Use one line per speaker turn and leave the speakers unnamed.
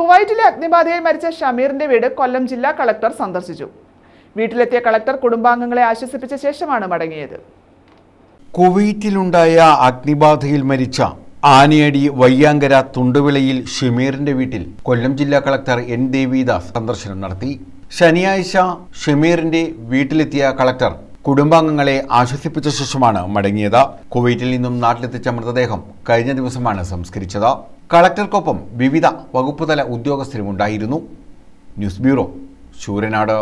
കുവൈറ്റിലെ അഗ്നിബാധയിൽ മരിച്ച ഷമീറിന്റെ വീട് കൊല്ലം ജില്ലാ കളക്ടർ സന്ദർശിച്ചു വീട്ടിലെത്തിയ കളക്ടർ കുടുംബാംഗങ്ങളെ ആശ്വസിപ്പിച്ച ശേഷമാണ് മടങ്ങിയത്
കുവൈറ്റിലുണ്ടായ അഗ്നിബാധയിൽ മരിച്ച ആനയടി വയ്യാങ്കര തുണ്ടുവിളയിൽ ഷമീറിന്റെ വീട്ടിൽ കൊല്ലം ജില്ലാ കളക്ടർ എൻ ദേവിദാസ് സന്ദർശനം നടത്തി ശനിയാഴ്ച ഷമീറിന്റെ വീട്ടിലെത്തിയ കളക്ടർ കുടുംബാംഗങ്ങളെ ആശ്വസിപ്പിച്ച ശേഷമാണ് മടങ്ങിയത് കുവൈറ്റിൽ നിന്നും നാട്ടിലെത്തിച്ച മൃതദേഹം കഴിഞ്ഞ ദിവസമാണ് സംസ്കരിച്ചത് കളക്ടർക്കൊപ്പം വിവിധ വകുപ്പുതല ഉദ്യോഗസ്ഥരും ഉണ്ടായിരുന്നു ന്യൂസ് ബ്യൂറോ ശൂരനാട്